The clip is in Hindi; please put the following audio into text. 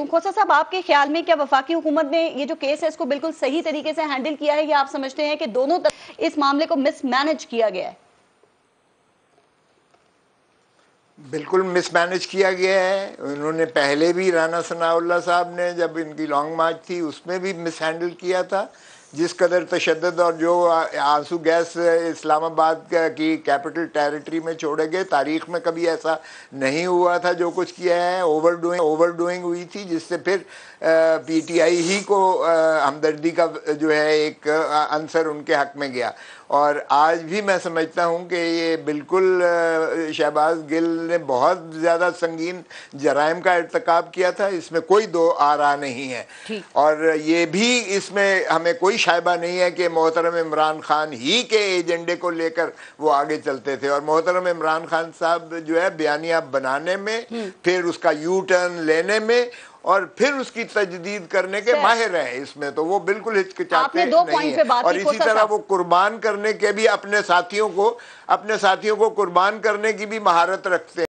तो खोसा साहब आपके ख्याल में क्या वफाकी हुकूमत ने ये जो केस है इसको बिल्कुल सही तरीके से हैंडल किया है या आप समझते हैं कि दोनों तरफ इस मामले को मिसमैनेज किया गया है बिल्कुल मिसमैनेज किया गया है उन्होंने पहले भी राना सनाउल्ला साहब ने जब इनकी लॉन्ग मार्च थी उसमें भी मिसहैंडल किया था जिस कदर तशद और जो आंसू गैस इस्लामाबाद की कैपिटल टेरिटरी में छोड़े गए तारीख में कभी ऐसा नहीं हुआ था जो कुछ किया है ओवर डूइंग ओवर डूइंग हुई थी जिससे फिर पीटीआई ही को हमदर्दी का जो है एक आंसर उनके हक में गया और आज भी मैं समझता हूँ कि ये बिल्कुल शहबाज गिल ने बहुत ज़्यादा संगीन जराइम का इरतकब किया था इसमें कोई दो आ रहा नहीं है और ये भी इसमें हमें कोई शायबा नहीं है कि मोहतरम इमरान खान ही के एजेंडे को लेकर वो आगे चलते थे और मोहतरम इमरान खान साहब जो है बयानिया बनाने में हम्म। फिर उसका यू टर्न लेने में और फिर उसकी तजदीद करने के माहिर हैं इसमें तो वो बिल्कुल हिचकिचाते नहीं है और इसी तरह वो कुर्बान करने के भी अपने साथियों को अपने साथियों को कुर्बान करने की भी महारत रखते हैं